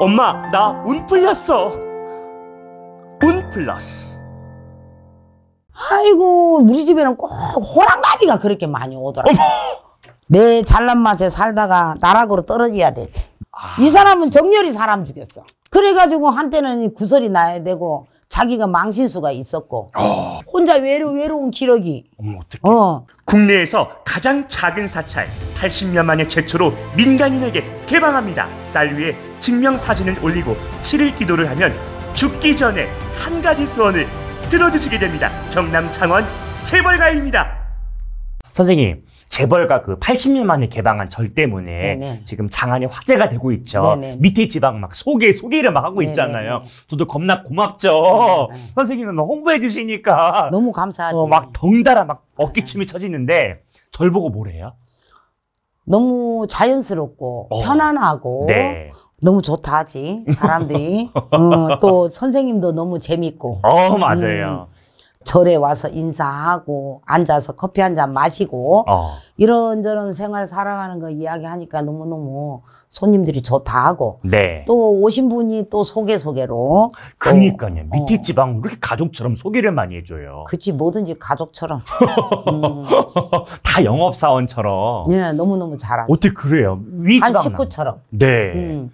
엄마, 나 운 풀렸어. 운 플러스. 아이고, 우리 집에는 꼭 호랑나비가 그렇게 많이 오더라. 어머! 내 잘난 맛에 살다가 나락으로 떨어져야 되지. 아, 이 사람은 정렬이 사람 죽였어. 그래가지고 한때는 구설이 나야 되고 자기가 망신수가 있었고 어. 혼자 외로, 외로운 기러기 어머 어떡해 어. 국내에서 가장 작은 사찰 80년 만에 최초로 민간인에게 개방합니다 쌀 위에 증명사진을 올리고 7일 기도를 하면 죽기 전에 한 가지 소원을 들어주시게 됩니다 경남 창원 재벌가입니다 선생님 재벌가 그 80년 만에 개방한 절 때문에 네네. 지금 장안이 화제가 되고 있죠. 네네. 밑에 지방 막 소개 소개를 막 하고 있잖아요. 네네. 저도 겁나 고맙죠. 선생님은 막 홍보해 주시니까 너무 감사하죠. 어, 막 덩달아 막 어깨춤이 쳐지는데 네. 절 보고 뭐래요? 너무 자연스럽고 어. 편안하고 네. 너무 좋다 하지 사람들이 어, 또 선생님도 너무 재밌고 어 맞아요 음, 절에 와서 인사하고 앉아서 커피 한 잔 마시고 어. 이런저런 생활 살아가는 거 이야기하니까 너무너무 손님들이 좋다 하고 네. 또 오신 분이 또 소개소개로 그니까요 밑에 어. 지방 이렇게 가족처럼 소개를 많이 해줘요 그치 뭐든지 가족처럼 음. 다 영업사원처럼 네 너무너무 잘하죠 어떻게 그래요? 위지 식구처럼 네 음.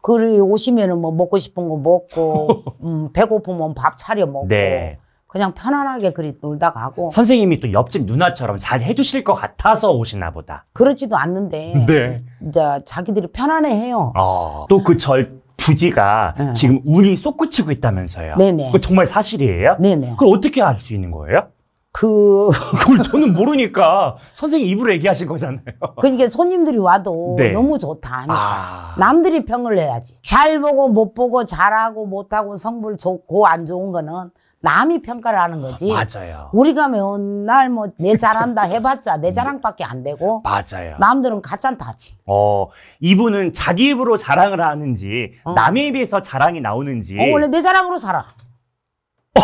그리 오시면은 뭐 먹고 싶은 거 먹고 음, 배고프면 밥 차려 먹고 네. 그냥 편안하게 그리 놀다 가고 선생님이 또 옆집 누나처럼 잘 해주실 것 같아서 오시나 보다 그러지도 않는데 네. 이제 자기들이 편안해해요 어, 또그 절 부지가 네. 지금 운이 솟구치고 있다면서요 네네. 그 정말 사실이에요? 네네. 네. 그걸 어떻게 알 수 있는 거예요? 그 그걸 저는 모르니까 선생님 입으로 얘기하신 거잖아요. 그러니까 손님들이 와도 네. 너무 좋다 하니까 아... 남들이 평을 내야지잘 보고 못 보고 잘하고 못하고 성불 좋고 안 좋은 거는 남이 평가를 하는 거지. 맞아요. 우리가 맨날 뭐 내 잘한다 해봤자 내 자랑밖에 안 되고. 맞아요. 남들은 가짠다지. 어 이분은 자기 입으로 자랑을 하는지 어. 남에 입에서 자랑이 나오는지. 어, 원래 내 자랑으로 살아.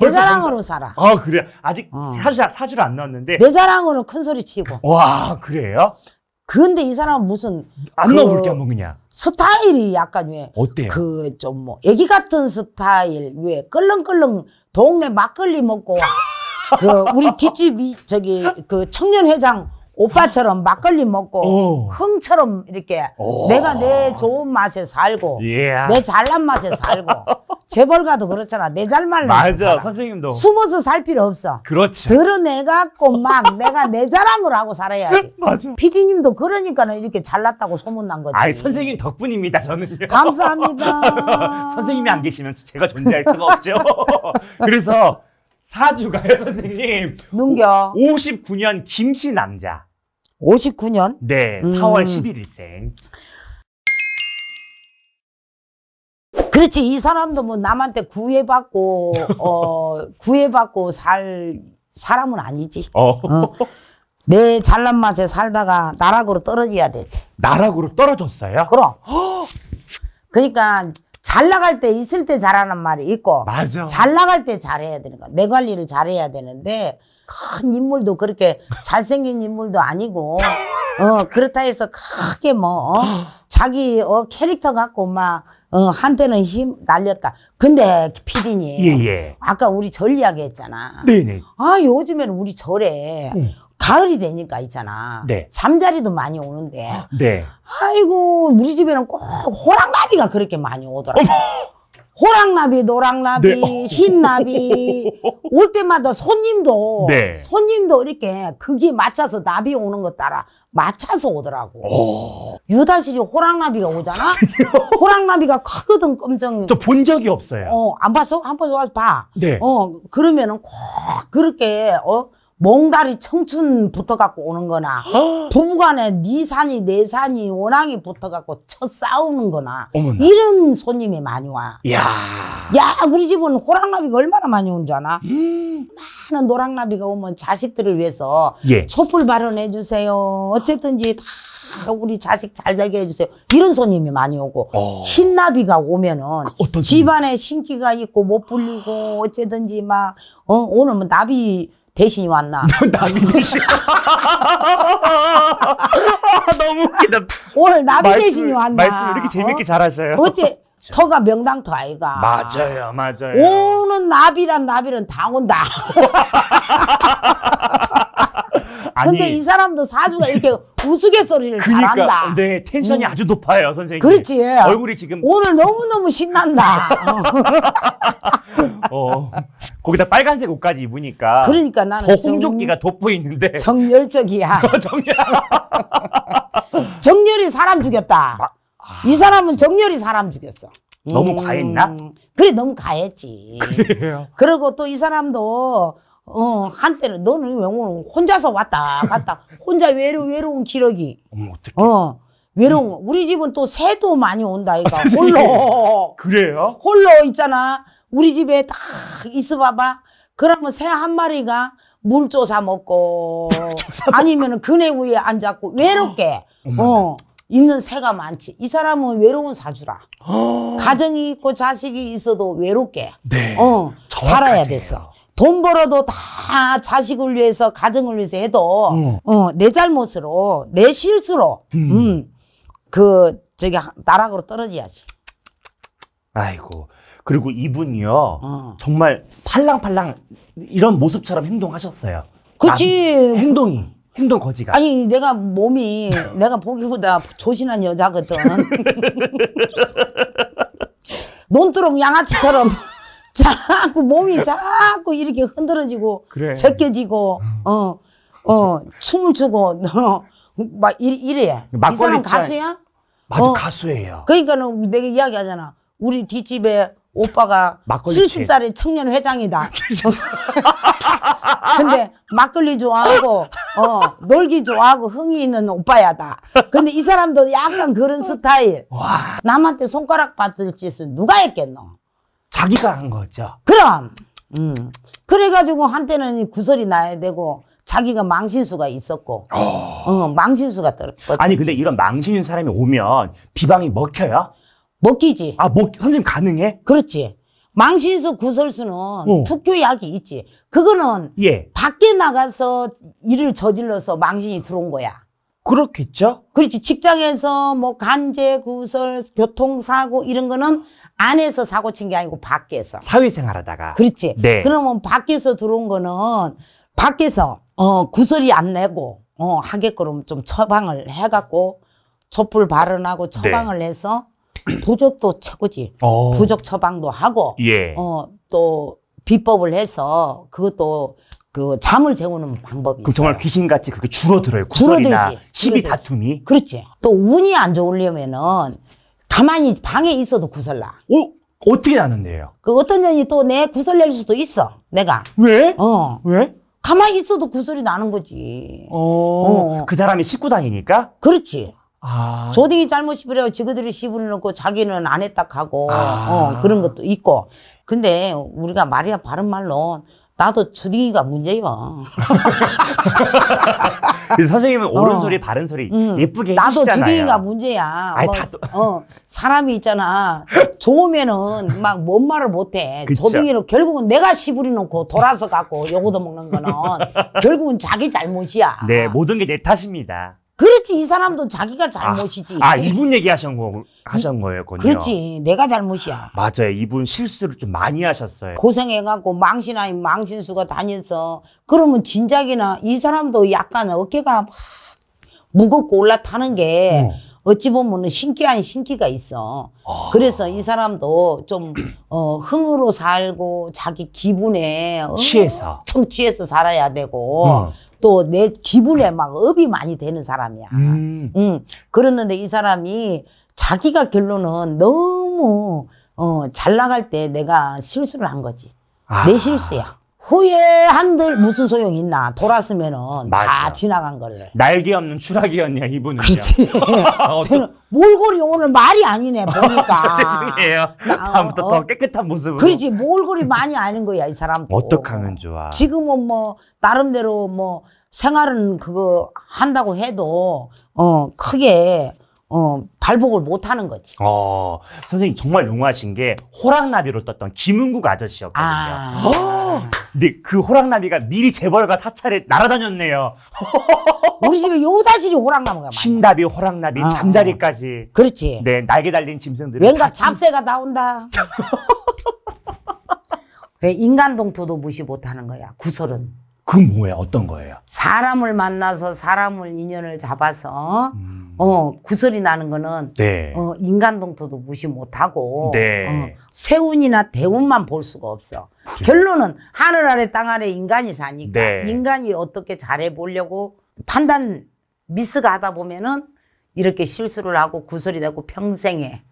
내 자랑으로 살아. 아 그래. 아직 어. 사실 사실 안 나왔는데. 내 자랑으로 큰 소리 치고. 와 그래요? 근데 이 사람은 무슨 안 그... 넣어볼게 한번 그냥. 스타일이 약간 왜 어때요? 그좀 뭐 애기 같은 스타일 왜 끌렁끌렁 동네 막걸리 먹고 그 우리 뒷집이 저기 그 청년회장 오빠처럼 막걸리 먹고 오. 어. 흥처럼 이렇게 오. 어. 내가 내 좋은 맛에 살고 예. 내 잘난 맛에 살고 재벌가도 그렇잖아 내 잘만 맞아 살아. 선생님도 숨어서 살 필요 없어 그렇지 드러내갖고 막 내가 내 자랑을 하고 살아야지 맞아 피디님도 그러니까는 이렇게 잘났다고 소문난 거지 아 선생님 덕분입니다 저는 감사합니다 선생님이 안 계시면 제가 존재할 수가 없죠 그래서 사주가요, 선생님. 능겨. 59년 김씨 남자. 59년? 네, 4월 음. 11일생. 그렇지, 이 사람도 뭐 남한테 구애받고, 어, 구애받고 살 사람은 아니지. 어. 어. 내 잘난 맛에 살다가 나락으로 떨어져야 되지. 나락으로 떨어졌어요? 그럼. 그러니까 잘 나갈 때 있을 때 잘하는 말이 있고 맞아. 잘 나갈 때 잘해야 되는 거야. 내 관리를 잘해야 되는데 큰 인물도 그렇게 잘생긴 인물도 아니고 어 그렇다 해서 크게 뭐 어, 자기 어 캐릭터 갖고 막어 한때는 힘 날렸다. 근데 피디님 예예. 예. 아까 우리 절 이야기했잖아. 네네. 아 요즘에는 우리 절에 음. 가을이 되니까 있잖아. 네. 잠자리도 많이 오는데. 네. 아이고 우리 집에는 꼭 호랑나비가 그렇게 많이 오더라. 호랑나비, 노랑나비, 네. 흰나비 올 때마다 손님도 네. 손님도 이렇게 그게 맞춰서 나비 오는 것 따라 맞춰서 오더라고. 어. 유다실이 호랑나비가 오잖아. 호랑나비가 크거든 검정. 저 본 적이 없어요. 어, 안 봤어? 한 번 와서 봐. 네. 어, 그러면은 꼭 그렇게 어. 몽다리 청춘 붙어갖고 오는 거나 부부간에 네 산이 내 산이 원앙이 붙어갖고 첫 싸우는 거나 어머나. 이런 손님이 많이 와. 야야 우리 집은 호랑나비가 얼마나 많이 온 줄 아나? 음. 많은 노랑나비가 오면 자식들을 위해서 예. 촛불 발언해 주세요. 어쨌든지 다 우리 자식 잘 되게 해주세요. 이런 손님이 많이 오고 어. 흰나비가 오면은 그 집안에 신기가 있고 못 불리고 어쨌든지 막 어, 오늘 뭐 나비 대신이 왔나? 나비 대신. 너무 웃기다. 오늘 나비 대신이 왔나? 말씀 이렇게 재밌게 어? 잘하셔요. 어째 터가 명당터 아이가. 맞아요, 맞아요. 오는 나비란 나비는 다온다 아니. 근데 이 사람도 사주가 이렇게 우스갯소리를 그러니까, 잘한다. 네, 텐션이 음. 아주 높아요, 선생님. 그렇지. 얼굴이 지금. 오늘 너무너무 신난다. 어, 거기다 빨간색 옷까지 입으니까. 그러니까 나는. 더 홍조기가 돋보이는데. 정열적이야. 어, 정열. 정열이 사람 죽였다. 아, 이 사람은 정열이 사람 죽였어. 너무 음. 과했나? 그래, 너무 과했지. 그래요. 그리고 또 이 사람도 어, 한때는 너는 외어는 혼자서 왔다 갔다 혼자 외로 외로운 기러기. 어머 어떡해. 어. 외로운 거. 우리 집은 또 새도 많이 온다 이거. 아, 홀로. 그래요? 홀로 있잖아. 우리 집에 딱 있어 봐봐. 그러면 새 한 마리가 물 조사 먹고 아니면은 그네 위에 앉았고 외롭게 어, 어 있는 새가 많지. 이 사람은 외로운 사주라. 가정이 있고 자식이 있어도 외롭게 네, 어 살아야 됐어. 돈 벌어도 다 자식을 위해서 가정을 위해서 해도 어. 어내 잘못으로 내 실수로 음. 음 그 저기 나락으로 떨어져야지. 아이고 그리고 이분이요 어. 정말 팔랑팔랑 이런 모습처럼 행동하셨어요. 그치 남, 행동이 행동 거지가. 아니 내가 몸이 내가 보기보다 조신한 여자거든. 논두렁 양아치처럼. 자꾸 몸이 자꾸 이렇게 흔들어지고 그래. 적혀지고 어어 어, 춤을 추고 어, 막 이래. 이 사람 가수야? 맞아 어. 가수예요. 그러니까는 내가 이야기하잖아. 우리 뒷집에 오빠가 70살의 청년 회장이다. 근데 막걸리 좋아하고 어 놀기 좋아하고 흥이 있는 오빠야다. 근데 이 사람도 약간 그런 스타일. 와. 남한테 손가락 받을 짓을 누가 했겠노? 자기가 한 거죠. 그럼 음. 그래가지고 한때는 구설이 나야 되고 자기가 망신수가 있었고 어. 어, 망신수가 떨어 아니 근데 이런 망신인 사람이 오면 비방이 먹혀요? 먹히지. 아, 먹 선생님 가능해? 그렇지. 망신수 구설수는 어. 투효약이 있지. 그거는 예. 밖에 나가서 일을 저질러서 망신이 들어온 거야. 그렇겠죠? 그렇지. 직장에서 뭐 간제, 구설, 교통사고 이런 거는 안에서 사고 친 게 아니고 밖에서. 사회생활 하다가. 그렇지. 네. 그러면 밖에서 들어온 거는 밖에서 어, 구설이 안 내고 어, 하게끔 좀 처방을 해갖고 촛불 발언하고 네. 처방을 네. 해서 부적도 최고지. 오. 어. 부적 처방도 하고 예. 어, 또 비법을 해서 그것도 그 잠을 재우는 방법이 그 정말 귀신같이 그게 줄어들어요. 구설이나 줄어들 시비 다툼이. 그렇지. 또 운이 안 좋으려면은 가만히 방에 있어도 구설나. 어? 어떻게 나는데요? 그 어떤 년이 또 내 구설 낼 수도 있어. 내가. 왜? 어. 왜? 가만히 있어도 구설이 나는 거지. 어. 어. 그 사람이 식구 다니니까? 그렇지. 아. 저들이 잘못 이 그래요. 지그들이 시씹를놓고 자기는 안 했다 하고 아. 어, 그런 것도 있고 근데 우리가 말이야 바른 말로 나도 주둥이가 문제요. 선생님은 옳은 어. 소리 바른 소리 음. 예쁘게 나도 해주시이가 문제야. 아이, 뭐, 다... 어, 사람이 있잖아. 좋으면은 막뭔 말을 못해. 조둥이를 결국은 내가 시부리 놓고 돌아서 갖고 요거도 먹는 거는 결국은 자기 잘못이야. 네 모든 게 내 탓입니다. 그렇지 이 사람도 자기가 아, 잘못이지. 아, 아 이분 얘기하신 거 하신 거예요, 건요. 그렇지 내가 잘못이야. 맞아요, 이분 실수를 좀 많이 하셨어요. 고생해갖고 망신 아닌 망신수가 다녀서 그러면 진작이나 이 사람도 약간 어깨가 막 무겁고 올라타는 게. 어. 어찌 보면 은 신기 아닌 신기가 있어. 아. 그래서 이 사람도 좀 어, 흥으로 살고 자기 기분에 어, 취해서 엄청 취해서 살아야 되고 어. 음. 또내 기분에 막 업이 많이 되는 사람이야. 음. 음. 그랬는데 이 사람이 자기가 결론은 너무 어, 잘 나갈 때 내가 실수를 한 거지. 아. 내 실수야. 후회한들 무슨 소용 있나 돌았으면은 맞아. 다 지나간 걸를 날개 없는 추락이었냐 이분은 그렇지 어쩌- 몰골이 오늘 말이 아니네 보니까 죄송해요. 다음부터 어, 더 깨끗한 모습으로. 그렇지 몰골이 많이 아닌 거야 이 사람도 어떡 하면 좋아? 지금은 뭐 나름대로 뭐 생활은 그거 한다고 해도 어 크게 어, 발복을 못 하는 거지. 어, 선생님 정말 용하신 게 호랑나비로 떴던 김은국 아저씨였거든요. 아... 어? 근데 그 호랑나비가 미리 재벌과 사찰에 날아다녔네요. 우리 집에 요다시리 호랑나무가 많아. 신답비 호랑나비 어, 잠자리까지. 아. 그렇지. 네, 날개 달린 짐승들. 왠가 잡새가 침... 나온다. 그래, 인간 동토도 무시 못하는 거야. 구설은. 그 뭐야? 어떤 거예요? 사람을 만나서 사람을 인연을 잡아서. 음. 어, 구설이 나는 거는 네. 어, 인간 동토도 무시 못하고 네. 어, 세운이나 대운만 볼 수가 없어. 그렇죠. 결론은 하늘 아래 땅 아래 인간이 사니까 네. 인간이 어떻게 잘해 보려고 판단 미스가 하다 보면은 이렇게 실수를 하고 구설이 되고 평생에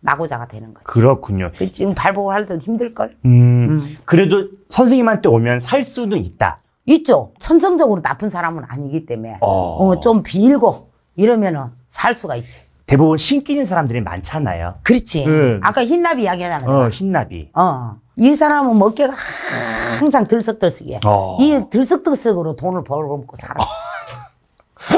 낙오자가 되는 거죠. 그렇군요. 그 지금 발복을 하려도 힘들걸? 음, 음. 그래도 선생님한테 오면 살 수도 있다. 있죠. 천성적으로 나쁜 사람은 아니기 때문에 어. 어좀 비일고 이러면은 살 수가 있지. 대부분 신기는 사람들이 많잖아요. 그렇지. 응. 네. 아까 흰나비 이야기하잖아. 어, 흰나비. 어. 이 사람은 먹개가 항상 들썩들썩이야. 어. 이 들썩들썩으로 돈을 벌어먹고 살아.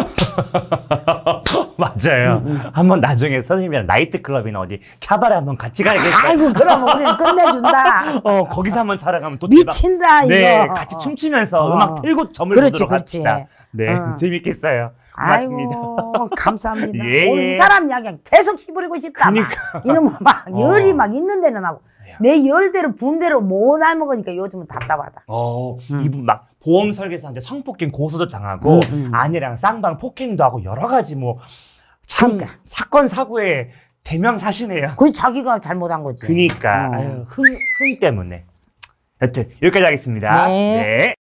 맞아요. 응, 음, 응. 음. 한번 나중에 선생님이랑 나이트클럽이나 어디 캬바레 한번 같이 가야겠다. 아이고 그럼 우리 끝내준다. 어 거기서 한번 자랑하면 또 미친다 대박. 이거. 네 같이 춤추면서 어. 음악 틀고 점을 그렇지, 보도록 합시다. 그렇지. 네 어. 재밌겠어요. 맞습니다. 아이고 감사합니다. 예, 오늘 이 사람 이야기 계속 시부리고 싶다. 그러니까. 이놈 막 어. 열이 막 있는 데는 하고 내 열대로 분대로 못 해먹으니까 요즘은 답답하다. 어, 음. 이분 막 보험 설계사한테 성폭행 고소도 당하고 음, 음. 아내랑 쌍방 폭행도 하고 여러 가지 뭐참 그러니까. 사건 사고의 대명사시네요. 그 자기가 잘못한 거지. 그니까 어. 흥, 흥 때문에. 여튼 여기까지 하겠습니다. 네. 네.